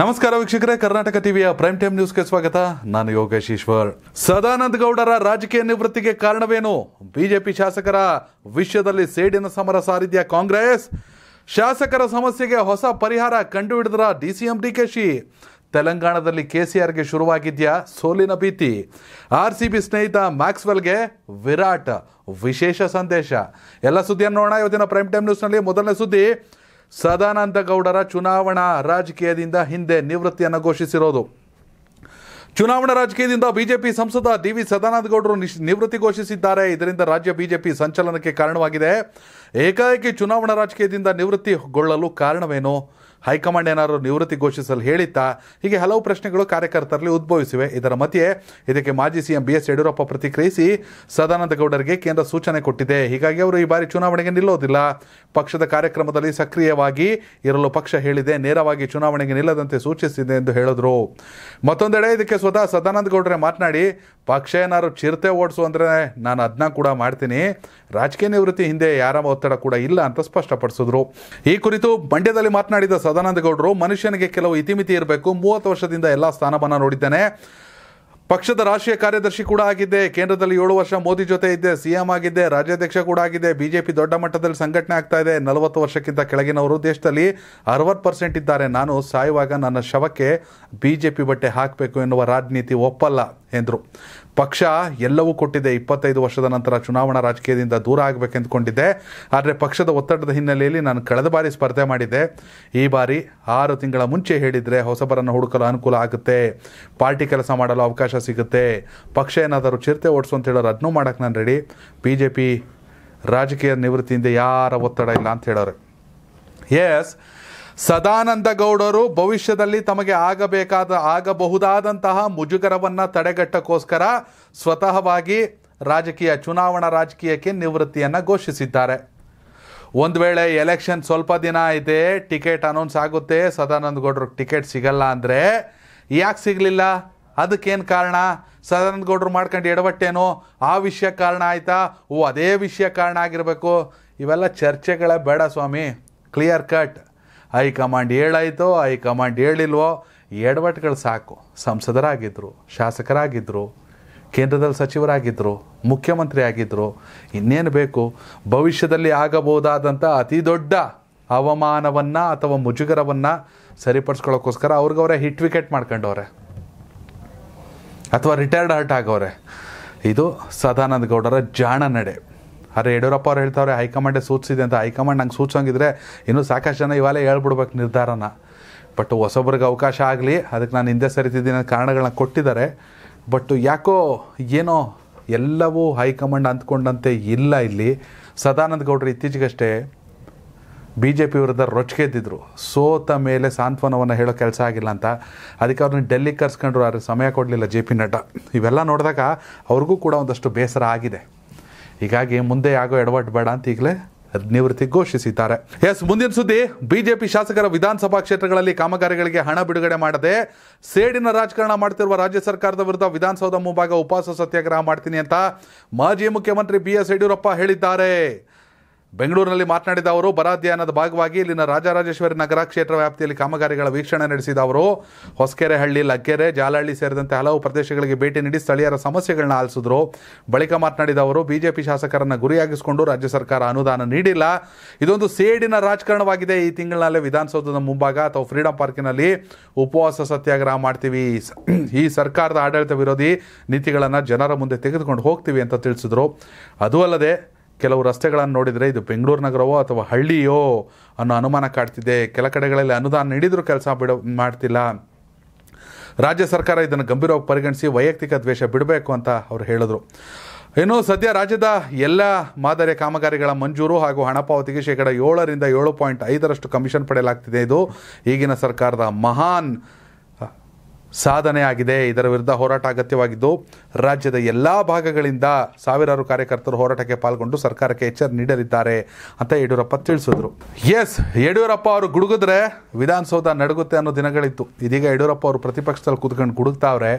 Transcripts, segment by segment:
ನಮಸ್ಕಾರ ವೀಕ್ಷಕರೇ ಕರ್ನಾಟಕ ಟಿವಿಯ ಪ್ರೈಮ್ ಟೈಮ್ ನ್ಯೂಸ್ಗೆ ಸ್ವಾಗತ ನಾನು ಯೋಗೇಶ್ ಈಶ್ವರ್ ಸದಾನಂದ ಗೌಡರ ರಾಜಕೀಯ ನಿವೃತ್ತಿಗೆ ಕಾರಣವೇನು ಬಿಜೆಪಿ ಶಾಸಕರ ವಿಶ್ವದಲ್ಲಿ ಸೇಡಿನ ಸಮರ ಸಾರಿದ್ಯಾ ಕಾಂಗ್ರೆಸ್ ಶಾಸಕರ ಸಮಸ್ಯೆಗೆ ಹೊಸ ಪರಿಹಾರ ಕಂಡುಹಿಡಿದ್ರ ಡಿಸಿಎಂ ಡಿಕೆಶಿ ತೆಲಂಗಾಣದಲ್ಲಿ ಕೆಸಿಆರ್ಗೆ ಶುರುವಾಗಿದ್ಯಾ ಸೋಲಿನ ಭೀತಿ ಆರ್ ಸಿ ಬಿ ಸ್ನೇಹಿತ ಮ್ಯಾಕ್ಸ್ವೆಲ್ಗೆ ವಿರಾಟ್ ವಿಶೇಷ ಸಂದೇಶ ಎಲ್ಲ ಸುದ್ದಿಯನ್ನು ನೋಡೋಣ ಇವತ್ತಿನ ಪ್ರೈಮ್ ಟೈಮ್ ನ್ಯೂಸ್ನಲ್ಲಿ ಮೊದಲನೇ ಸುದ್ದಿ ಗೌಡರ ಚುನಾವಣಾ ರಾಜಕೀಯದಿಂದ ಹಿಂದೆ ನಿವೃತ್ತಿಯನ್ನು ಘೋಷಿಸಿರೋದು ಚುನಾವಣಾ ರಾಜಕೀಯದಿಂದ ಬಿಜೆಪಿ ಸಂಸದ ಡಿ ವಿ ಸದಾನಂದ ನಿಶ್ ನಿವೃತ್ತಿ ಘೋಷಿಸಿದ್ದಾರೆ ಇದರಿಂದ ರಾಜ್ಯ ಬಿಜೆಪಿ ಸಂಚಲನಕ್ಕೆ ಕಾರಣವಾಗಿದೆ ಏಕಾಏಕಿ ಚುನಾವಣಾ ರಾಜಕೀಯದಿಂದ ನಿವೃತ್ತಿಗೊಳ್ಳಲು ಕಾರಣವೇನು ಹೈಕಮಾಂಡ್ ಏನಾದರೂ ನಿವೃತ್ತಿ ಘೋಷಿಸಲು ಹೇಳಿತ್ತಾ ಹೀಗೆ ಹಲವು ಪ್ರಶ್ನೆಗಳು ಕಾರ್ಯಕರ್ತರಲ್ಲಿ ಉದ್ಭವಿಸಿವೆ ಇದರ ಮಧ್ಯೆ ಇದಕ್ಕೆ ಮಾಜಿ ಸಿಎಂ ಬಿ ಎಸ್ ಯಡಿಯೂರಪ್ಪ ಪ್ರತಿಕ್ರಿಯಿಸಿ ಸದಾನಂದ ಗೌಡರಿಗೆ ಕೇಂದ್ರ ಸೂಚನೆ ಕೊಟ್ಟಿದೆ ಹೀಗಾಗಿ ಅವರು ಈ ಬಾರಿ ಚುನಾವಣೆಗೆ ನಿಲ್ಲೋದಿಲ್ಲ ಪಕ್ಷದ ಕಾರ್ಯಕ್ರಮದಲ್ಲಿ ಸಕ್ರಿಯವಾಗಿ ಇರಲು ಪಕ್ಷ ಹೇಳಿದೆ ನೇರವಾಗಿ ಚುನಾವಣೆಗೆ ನಿಲ್ಲದಂತೆ ಸೂಚಿಸಿದೆ ಎಂದು ಹೇಳಿದರು ಮತ್ತೊಂದೆಡೆ ಇದಕ್ಕೆ ಸ್ವತಃ ಸದಾನಂದ ಗೌಡರೇ ಮಾತನಾಡಿ ಪಕ್ಷ ಏನಾದ್ರು ಚಿರತೆ ಓಡಿಸು ಅಂದರೆ ನಾನು ಅದನ್ನ ಕೂಡ ಮಾಡ್ತೀನಿ ರಾಜಕೀಯ ನಿವೃತ್ತಿ ಹಿಂದೆ ಯಾರ ಒತ್ತಡ ಕೂಡ ಇಲ್ಲ ಅಂತ ಸ್ಪಷ್ಟಪಡಿಸಿದ್ರು ಈ ಕುರಿತು ಮಂಡ್ಯದಲ್ಲಿ ಮಾತನಾಡಿದ ಗೌಡರು ಮನುಷ್ಯನಿಗೆ ಕೆಲವು ಇತಿಮಿತಿ ಇರಬೇಕು ಮೂವತ್ತು ವರ್ಷದಿಂದ ಎಲ್ಲ ಸ್ಥಾನಮಾನ ನೋಡಿದ್ದೇನೆ ಪಕ್ಷದ ರಾಷ್ಟ್ರೀಯ ಕಾರ್ಯದರ್ಶಿ ಕೂಡ ಆಗಿದ್ದೆ ಕೇಂದ್ರದಲ್ಲಿ ಏಳು ವರ್ಷ ಮೋದಿ ಜೊತೆ ಇದ್ದೆ ಸಿಎಂ ಆಗಿದ್ದೆ ರಾಜ್ಯಾಧ್ಯಕ್ಷ ಕೂಡ ಆಗಿದೆ ಬಿಜೆಪಿ ದೊಡ್ಡ ಮಟ್ಟದಲ್ಲಿ ಸಂಘಟನೆ ಆಗ್ತಾ ಇದೆ ನಲವತ್ತು ವರ್ಷಕ್ಕಿಂತ ಕೆಳಗಿನವರು ದೇಶದಲ್ಲಿ ಅರವತ್ತು ಪರ್ಸೆಂಟ್ ಇದ್ದಾರೆ ನಾನು ಸಾಯುವಾಗ ನನ್ನ ಶವಕ್ಕೆ ಬಿಜೆಪಿ ಬಟ್ಟೆ ಹಾಕಬೇಕು ಎನ್ನುವ ರಾಜನೀತಿ ಒಪ್ಪಲ್ಲ ಎಂದರು ಪಕ್ಷ ಎಲ್ಲವೂ ಕೊಟ್ಟಿದೆ ಇಪ್ಪತ್ತೈದು ವರ್ಷದ ನಂತರ ಚುನಾವಣಾ ರಾಜಕೀಯದಿಂದ ದೂರ ಆಗಬೇಕೆಂದುಕೊಂಡಿದ್ದೆ ಆದರೆ ಪಕ್ಷದ ಒತ್ತಡದ ಹಿನ್ನೆಲೆಯಲ್ಲಿ ನಾನು ಕಳೆದ ಬಾರಿ ಸ್ಪರ್ಧೆ ಮಾಡಿದ್ದೆ ಈ ಬಾರಿ ಆರು ತಿಂಗಳ ಮುಂಚೆ ಹೇಳಿದರೆ ಹೊಸಬರನ್ನು ಹುಡುಕಲು ಅನುಕೂಲ ಆಗುತ್ತೆ ಪಾರ್ಟಿ ಕೆಲಸ ಮಾಡಲು ಅವಕಾಶ ಸಿಗುತ್ತೆ ಪಕ್ಷ ಏನಾದರೂ ಚಿರತೆ ಓಡಿಸು ಅಂತ ಹೇಳೋರು ಅದನ್ನೂ ಮಾಡೋಕ್ಕೆ ನಾನು ರೆಡಿ ಬಿ ಜೆ ಪಿ ರಾಜಕೀಯ ನಿವೃತ್ತಿಯಿಂದ ಯಾರ ಒತ್ತಡ ಇಲ್ಲ ಅಂತ ಹೇಳೋರು ಎಸ್ ಸದಾನಂದ ಗೌಡರು ಭವಿಷ್ಯದಲ್ಲಿ ತಮಗೆ ಆಗಬೇಕಾದ ಆಗಬಹುದಾದಂತಹ ಮುಜುಗರವನ್ನು ತಡೆಗಟ್ಟಕ್ಕೋಸ್ಕರ ಸ್ವತಃವಾಗಿ ರಾಜಕೀಯ ಚುನಾವಣಾ ರಾಜಕೀಯಕ್ಕೆ ನಿವೃತ್ತಿಯನ್ನು ಘೋಷಿಸಿದ್ದಾರೆ ಒಂದು ವೇಳೆ ಎಲೆಕ್ಷನ್ ಸ್ವಲ್ಪ ದಿನ ಇದೆ ಟಿಕೆಟ್ ಅನೌನ್ಸ್ ಆಗುತ್ತೆ ಸದಾನಂದ ಗೌಡ್ರಿಗೆ ಟಿಕೆಟ್ ಸಿಗಲ್ಲ ಅಂದರೆ ಯಾಕೆ ಸಿಗಲಿಲ್ಲ ಅದಕ್ಕೇನು ಕಾರಣ ಸದಾನಂದ ಗೌಡ್ರು ಮಾಡ್ಕೊಂಡು ಎಡವಟ್ಟೇನು ಆ ವಿಷಯ ಕಾರಣ ಆಯಿತಾ ಓ ಅದೇ ವಿಷಯ ಕಾರಣ ಆಗಿರಬೇಕು ಇವೆಲ್ಲ ಚರ್ಚೆಗಳೇ ಬೇಡ ಸ್ವಾಮಿ ಕ್ಲಿಯರ್ ಕಟ್ ಹೈಕಮಾಂಡ್ ಐ ಹೈಕಮಾಂಡ್ ಹೇಳಿಲ್ವೋ ಎಡವಟ್ಗಳು ಸಾಕು ಸಂಸದರಾಗಿದ್ದರು ಶಾಸಕರಾಗಿದ್ದರು ಕೇಂದ್ರದಲ್ಲಿ ಸಚಿವರಾಗಿದ್ದರು ಮುಖ್ಯಮಂತ್ರಿ ಆಗಿದ್ದರು ಇನ್ನೇನು ಬೇಕು ಭವಿಷ್ಯದಲ್ಲಿ ಆಗಬಹುದಾದಂಥ ಅತಿ ದೊಡ್ಡ ಅವಮಾನವನ್ನು ಅಥವಾ ಮುಜುಗರವನ್ನು ಸರಿಪಡಿಸ್ಕೊಳ್ಳೋಕ್ಕೋಸ್ಕರ ಅವ್ರಿಗವರೇ ಹಿಟ್ ವಿಕೆಟ್ ಮಾಡ್ಕೊಂಡವ್ರೆ ಅಥವಾ ರಿಟೈರ್ಡ್ ಹರ್ಟ್ ಆಗೋರೆ ಇದು ಸದಾನಂದ ಗೌಡರ ಜಾಣ ನಡೆ ಅರೆ ಯಡಿಯೂರಪ್ಪ ಅವ್ರು ಹೇಳ್ತಾವ್ರೆ ಹೈಕಮಾಂಡೇ ಸೂಚಿಸಿದೆ ಅಂತ ಹೈಕಮಾಂಡ್ ನಂಗೆ ಸೂಚಿಸಂಗಿದ್ರೆ ಇನ್ನೂ ಸಾಕಷ್ಟು ಜನ ಇವಾಗಲೇ ಹೇಳ್ಬಿಡ್ಬೇಕು ನಿರ್ಧಾರನ ಬಟ್ ಹೊಸೊಬ್ರಿಗೆ ಅವಕಾಶ ಆಗಲಿ ಅದಕ್ಕೆ ನಾನು ಹಿಂದೆ ಸರಿತಿದ್ದೀನಿ ಕಾರಣಗಳನ್ನ ಕೊಟ್ಟಿದ್ದಾರೆ ಬಟ್ ಯಾಕೋ ಏನೋ ಎಲ್ಲವೂ ಹೈಕಮಾಂಡ್ ಅಂದ್ಕೊಂಡಂತೆ ಇಲ್ಲ ಇಲ್ಲಿ ಸದಾನಂದ ಗೌಡರು ಇತ್ತೀಚೆಗಷ್ಟೇ ಬಿ ಜೆ ಪಿ ವಿರುದ್ಧ ರೊಚ್ಗೆದ್ದಿದ್ರು ಸೋತ ಮೇಲೆ ಸಾಂತ್ವನವನ್ನು ಹೇಳೋ ಕೆಲಸ ಆಗಿಲ್ಲ ಅಂತ ಅದಕ್ಕೆ ಅವ್ರನ್ನ ಡೆಲ್ಲಿ ಕರ್ಸ್ಕೊಂಡ್ರು ಯಾರು ಸಮಯ ಕೊಡಲಿಲ್ಲ ಜೆ ಪಿ ನಡ್ಡಾ ಇವೆಲ್ಲ ನೋಡಿದಾಗ ಅವ್ರಿಗೂ ಕೂಡ ಒಂದಷ್ಟು ಬೇಸರ ಆಗಿದೆ ಹೀಗಾಗಿ ಮುಂದೆ ಆಗೋ ಎಡವಟ್ಟು ಬೇಡ ಅಂತ ಈಗಲೇ ನಿವೃತ್ತಿ ಘೋಷಿಸಿದ್ದಾರೆ ಎಸ್ ಮುಂದಿನ ಸುದ್ದಿ ಬಿಜೆಪಿ ಶಾಸಕರ ವಿಧಾನಸಭಾ ಕ್ಷೇತ್ರಗಳಲ್ಲಿ ಕಾಮಗಾರಿಗಳಿಗೆ ಹಣ ಬಿಡುಗಡೆ ಮಾಡದೆ ಸೇಡಿನ ರಾಜಕಾರಣ ಮಾಡ್ತಿರುವ ರಾಜ್ಯ ಸರ್ಕಾರದ ವಿರುದ್ಧ ವಿಧಾನಸೌಧ ಮುಂಭಾಗ ಉಪವಾಸ ಸತ್ಯಾಗ್ರಹ ಮಾಡ್ತೀನಿ ಅಂತ ಮಾಜಿ ಮುಖ್ಯಮಂತ್ರಿ ಬಿ ಎಸ್ ಯಡಿಯೂರಪ್ಪ ಹೇಳಿದ್ದಾರೆ ಬೆಂಗಳೂರಿನಲ್ಲಿ ಮಾತನಾಡಿದ ಅವರು ಬರ ಅಧ್ಯಯನದ ಭಾಗವಾಗಿ ಇಲ್ಲಿನ ರಾಜರಾಜೇಶ್ವರಿ ನಗರ ಕ್ಷೇತ್ರ ವ್ಯಾಪ್ತಿಯಲ್ಲಿ ಕಾಮಗಾರಿಗಳ ವೀಕ್ಷಣೆ ನಡೆಸಿದ ಅವರು ಹೊಸಕೆರೆಹಳ್ಳಿ ಲಗ್ಗೆರೆ ಜಾಲಹಳ್ಳಿ ಸೇರಿದಂತೆ ಹಲವು ಪ್ರದೇಶಗಳಿಗೆ ಭೇಟಿ ನೀಡಿ ಸ್ಥಳೀಯರ ಸಮಸ್ಯೆಗಳನ್ನ ಆಲಿಸಿದ್ರು ಬಳಿಕ ಮಾತನಾಡಿದ ಅವರು ಬಿಜೆಪಿ ಶಾಸಕರನ್ನು ಗುರಿಯಾಗಿಸಿಕೊಂಡು ರಾಜ್ಯ ಸರ್ಕಾರ ಅನುದಾನ ನೀಡಿಲ್ಲ ಇದೊಂದು ಸೇಡಿನ ರಾಜಕಾರಣವಾಗಿದೆ ಈ ತಿಂಗಳಿನಲ್ಲೇ ವಿಧಾನಸೌಧದ ಮುಂಭಾಗ ಅಥವಾ ಫ್ರೀಡಂ ಪಾರ್ಕಿನಲ್ಲಿ ಉಪವಾಸ ಸತ್ಯಾಗ್ರಹ ಮಾಡ್ತೀವಿ ಈ ಸರ್ಕಾರದ ಆಡಳಿತ ವಿರೋಧಿ ನೀತಿಗಳನ್ನು ಜನರ ಮುಂದೆ ತೆಗೆದುಕೊಂಡು ಹೋಗ್ತೀವಿ ಅಂತ ತಿಳಿಸಿದ್ರು ಅದು ಅಲ್ಲದೆ ಕೆಲವು ರಸ್ತೆಗಳನ್ನು ನೋಡಿದರೆ ಇದು ಬೆಂಗಳೂರು ನಗರವೋ ಅಥವಾ ಹಳ್ಳಿಯೋ ಅನ್ನೋ ಅನುಮಾನ ಕಾಡ್ತಿದೆ ಕೆಲ ಕಡೆಗಳಲ್ಲಿ ಅನುದಾನ ನೀಡಿದರೂ ಕೆಲಸ ಬಿಡೋ ಮಾಡ್ತಿಲ್ಲ ರಾಜ್ಯ ಸರ್ಕಾರ ಇದನ್ನು ಗಂಭೀರವಾಗಿ ಪರಿಗಣಿಸಿ ವೈಯಕ್ತಿಕ ದ್ವೇಷ ಬಿಡಬೇಕು ಅಂತ ಅವರು ಹೇಳಿದರು ಇನ್ನು ಸದ್ಯ ರಾಜ್ಯದ ಎಲ್ಲ ಮಾದರಿಯ ಕಾಮಗಾರಿಗಳ ಮಂಜೂರು ಹಾಗೂ ಹಣ ಪಾವತಿಗೆ ಶೇಕಡ ಏಳರಿಂದ ಏಳು ಪಾಯಿಂಟ್ ಐದರಷ್ಟು ಕಮಿಷನ್ ಪಡೆಯಲಾಗ್ತಿದೆ ಇದು ಈಗಿನ ಸರ್ಕಾರದ ಮಹಾನ್ ಸಾಧನೆ ಆಗಿದೆ ಇದರ ವಿರುದ್ಧ ಹೋರಾಟ ಅಗತ್ಯವಾಗಿದ್ದು ರಾಜ್ಯದ ಎಲ್ಲ ಭಾಗಗಳಿಂದ ಸಾವಿರಾರು ಕಾರ್ಯಕರ್ತರು ಹೋರಾಟಕ್ಕೆ ಪಾಲ್ಗೊಂಡು ಸರ್ಕಾರಕ್ಕೆ ಎಚ್ಚರಿ ನೀಡಲಿದ್ದಾರೆ ಅಂತ ಯಡಿಯೂರಪ್ಪ ತಿಳಿಸಿದ್ರು ಎಸ್ ಯಡಿಯೂರಪ್ಪ ಅವರು ಗುಡುಗಿದ್ರೆ ವಿಧಾನಸೌಧ ನಡುಗುತ್ತೆ ಅನ್ನೋ ದಿನಗಳಿತ್ತು ಇದೀಗ ಯಡಿಯೂರಪ್ಪ ಅವರು ಪ್ರತಿಪಕ್ಷದಲ್ಲಿ ಕೂತ್ಕೊಂಡು ಗುಡುಗ್ತಾವ್ರೆ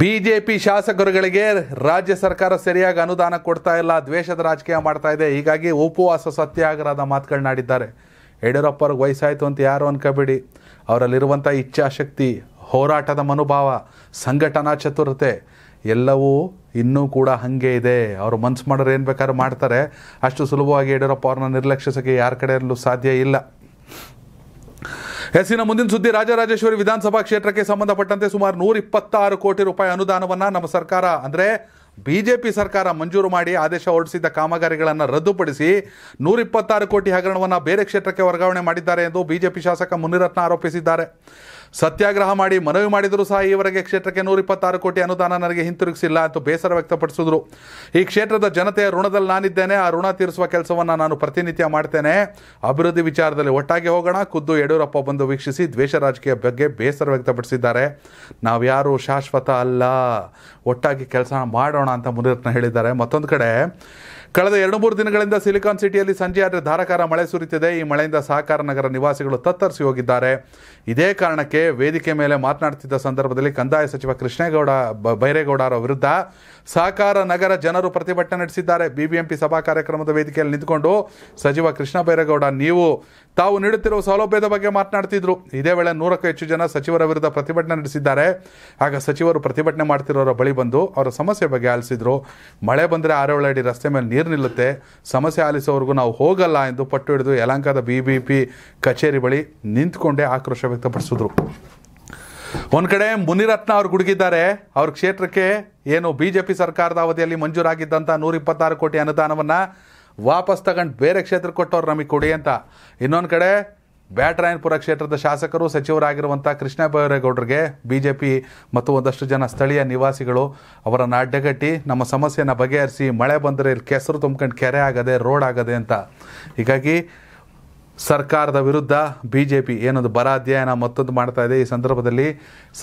ಬಿ ಜೆ ಪಿ ಶಾಸಕರುಗಳಿಗೆ ರಾಜ್ಯ ಸರ್ಕಾರ ಸರಿಯಾಗಿ ಅನುದಾನ ಕೊಡ್ತಾ ಇಲ್ಲ ದ್ವೇಷದ ರಾಜಕೀಯ ಮಾಡ್ತಾ ಇದೆ ಹೀಗಾಗಿ ಉಪವಾಸ ಸತ್ಯಾಗ್ರಹದ ಮಾತುಗಳನ್ನಾಡಿದ್ದಾರೆ ಯಡಿಯೂರಪ್ಪ ಅವ್ರಿಗೆ ವಯಸ್ಸಾಯಿತು ಅಂತ ಯಾರು ಅನ್ಕೋಬೇಡಿ ಅವರಲ್ಲಿರುವಂಥ ಇಚ್ಛಾಶಕ್ತಿ ಹೋರಾಟದ ಮನೋಭಾವ ಸಂಘಟನಾ ಚತುರತೆ ಎಲ್ಲವೂ ಇನ್ನೂ ಕೂಡ ಹಾಗೆ ಇದೆ ಅವರು ಮನ್ಸು ಮಾಡೋರು ಏನು ಬೇಕಾದ್ರೂ ಮಾಡ್ತಾರೆ ಅಷ್ಟು ಸುಲಭವಾಗಿ ಯಡಿಯೂರಪ್ಪ ಅವ್ರನ್ನ ನಿರ್ಲಕ್ಷಿಸೋಕ್ಕೆ ಯಾರ ಇರಲು ಸಾಧ್ಯ ಇಲ್ಲ ಎಸ್ಸಿನ ಮುಂದಿನ ಸುದ್ದಿ ರಾಜರಾಜೇಶ್ವರಿ ವಿಧಾನಸಭಾ ಕ್ಷೇತ್ರಕ್ಕೆ ಸಂಬಂಧಪಟ್ಟಂತೆ ಸುಮಾರು ನೂರ ಇಪ್ಪತ್ತಾರು ಕೋಟಿ ರೂಪಾಯಿ ಅನುದಾನವನ್ನು ನಮ್ಮ ಸರ್ಕಾರ ಅಂದರೆ ಬಿಜೆಪಿ ಸರ್ಕಾರ ಮಂಜೂರು ಮಾಡಿ ಆದೇಶ ಹೊರಡಿಸಿದ್ದ ಕಾಮಗಾರಿಗಳನ್ನು ರದ್ದುಪಡಿಸಿ ನೂರಿಪ್ಪತ್ತಾರು ಕೋಟಿ ಹಗರಣವನ್ನು ಬೇರೆ ಕ್ಷೇತ್ರಕ್ಕೆ ವರ್ಗಾವಣೆ ಮಾಡಿದ್ದಾರೆ ಎಂದು ಬಿಜೆಪಿ ಶಾಸಕ ಮುನಿರತ್ನ ಆರೋಪಿಸಿದ್ದಾರೆ ಸತ್ಯಾಗ್ರಹ ಮಾಡಿ ಮನವಿ ಮಾಡಿದರೂ ಸಹ ಈವರೆಗೆ ಕ್ಷೇತ್ರಕ್ಕೆ ಇಪ್ಪತ್ತಾರು ಕೋಟಿ ಅನುದಾನ ನನಗೆ ಹಿಂತಿರುಗಿಸಿಲ್ಲ ಅಂತ ಬೇಸರ ವ್ಯಕ್ತಪಡಿಸಿದ್ರು ಈ ಕ್ಷೇತ್ರದ ಜನತೆಯ ಋಣದಲ್ಲಿ ನಾನಿದ್ದೇನೆ ಆ ಋಣ ತೀರಿಸುವ ಕೆಲಸವನ್ನು ನಾನು ಪ್ರತಿನಿತ್ಯ ಮಾಡ್ತೇನೆ ಅಭಿವೃದ್ಧಿ ವಿಚಾರದಲ್ಲಿ ಒಟ್ಟಾಗಿ ಹೋಗೋಣ ಖುದ್ದು ಯಡಿಯೂರಪ್ಪ ಬಂದು ವೀಕ್ಷಿಸಿ ದ್ವೇಷ ರಾಜಕೀಯ ಬಗ್ಗೆ ಬೇಸರ ವ್ಯಕ್ತಪಡಿಸಿದ್ದಾರೆ ನಾವ್ಯಾರು ಶಾಶ್ವತ ಅಲ್ಲ ಒಟ್ಟಾಗಿ ಕೆಲಸ ಮಾಡೋಣ ಅಂತ ಮುನಿರತ್ನ ಹೇಳಿದ್ದಾರೆ ಮತ್ತೊಂದು ಕಡೆ ಕಳೆದ ಎರಡು ಮೂರು ದಿನಗಳಿಂದ ಸಿಲಿಕಾನ್ ಸಿಟಿಯಲ್ಲಿ ಆದರೆ ಧಾರಾಕಾರ ಮಳೆ ಸುರಿತಿದೆ ಈ ಮಳೆಯಿಂದ ಸಹಕಾರ ನಗರ ನಿವಾಸಿಗಳು ತತ್ತರಿಸಿ ಹೋಗಿದ್ದಾರೆ ಇದೇ ಕಾರಣಕ್ಕೆ ವೇದಿಕೆ ಮೇಲೆ ಮಾತನಾಡುತ್ತಿದ್ದ ಸಂದರ್ಭದಲ್ಲಿ ಕಂದಾಯ ಸಚಿವ ಕೃಷ್ಣೇಗೌಡ ಬೈರೇಗೌಡ ಅವರ ವಿರುದ್ಧ ಸಹಕಾರ ನಗರ ಜನರು ಪ್ರತಿಭಟನೆ ನಡೆಸಿದ್ದಾರೆ ಬಿಬಿಎಂಪಿ ಸಭಾ ಕಾರ್ಯಕ್ರಮದ ವೇದಿಕೆಯಲ್ಲಿ ನಿಂತುಕೊಂಡು ಸಚಿವ ಕೃಷ್ಣ ಬೈರೇಗೌಡ ನೀವು ತಾವು ನೀಡುತ್ತಿರುವ ಸೌಲಭ್ಯದ ಬಗ್ಗೆ ಮಾತನಾಡ್ತಿದ್ರು ಇದೇ ವೇಳೆ ನೂರಕ್ಕೂ ಹೆಚ್ಚು ಜನ ಸಚಿವರ ವಿರುದ್ಧ ಪ್ರತಿಭಟನೆ ನಡೆಸಿದ್ದಾರೆ ಆಗ ಸಚಿವರು ಪ್ರತಿಭಟನೆ ಮಾಡ್ತಿರೋರ ಬಳಿ ಬಂದು ಅವರ ಸಮಸ್ಯೆ ಬಗ್ಗೆ ಆಲಿಸಿದ್ರು ಮಳೆ ಬಂದರೆ ಆರೇಳು ಅಡಿ ರಸ್ತೆ ಮೇಲೆ ನೀರು ನಿಲ್ಲುತ್ತೆ ಸಮಸ್ಯೆ ಆಲಿಸೋವರೆಗೂ ನಾವು ಹೋಗಲ್ಲ ಎಂದು ಪಟ್ಟು ಹಿಡಿದು ಯಲಂಕಾದ ಬಿ ಬಿ ಪಿ ಕಚೇರಿ ಬಳಿ ನಿಂತ್ಕೊಂಡೇ ಆಕ್ರೋಶ ವ್ಯಕ್ತಪಡಿಸಿದ್ರು ಒಂದ್ ಕಡೆ ಮುನಿರತ್ನ ಅವ್ರು ಗುಡುಗಿದ್ದಾರೆ ಅವ್ರ ಕ್ಷೇತ್ರಕ್ಕೆ ಏನು ಬಿಜೆಪಿ ಸರ್ಕಾರದ ಅವಧಿಯಲ್ಲಿ ಮಂಜೂರಾಗಿದ್ದಂತ ನೂರ ಇಪ್ಪತ್ತಾರು ಕೋಟಿ ಅನುದಾನವನ್ನ ವಾಪಸ್ ತಗೊಂಡು ಬೇರೆ ಕ್ಷೇತ್ರಕ್ಕೆ ಕೊಟ್ಟವ್ರು ನಮಗೆ ಕೊಡಿ ಅಂತ ಇನ್ನೊಂದು ಕಡೆ ಬ್ಯಾಟರಾಯನಪುರ ಕ್ಷೇತ್ರದ ಶಾಸಕರು ಸಚಿವರಾಗಿರುವಂಥ ಕೃಷ್ಣ ಬೈರೇಗೌಡರಿಗೆ ಬಿ ಜೆ ಪಿ ಮತ್ತು ಒಂದಷ್ಟು ಜನ ಸ್ಥಳೀಯ ನಿವಾಸಿಗಳು ಅವರನ್ನು ಅಡ್ಡಗಟ್ಟಿ ನಮ್ಮ ಸಮಸ್ಯೆಯನ್ನು ಬಗೆಹರಿಸಿ ಮಳೆ ಬಂದರೆ ಇಲ್ಲಿ ಕೆಸರು ತುಂಬ್ಕೊಂಡು ಕೆರೆ ಆಗದೆ ರೋಡ್ ಆಗದೆ ಅಂತ ಹೀಗಾಗಿ ಸರ್ಕಾರದ ವಿರುದ್ಧ ಬಿ ಜೆ ಪಿ ಏನೊಂದು ಬರ ಅಧ್ಯಯನ ಮತ್ತೊಂದು ಮಾಡ್ತಾ ಇದೆ ಈ ಸಂದರ್ಭದಲ್ಲಿ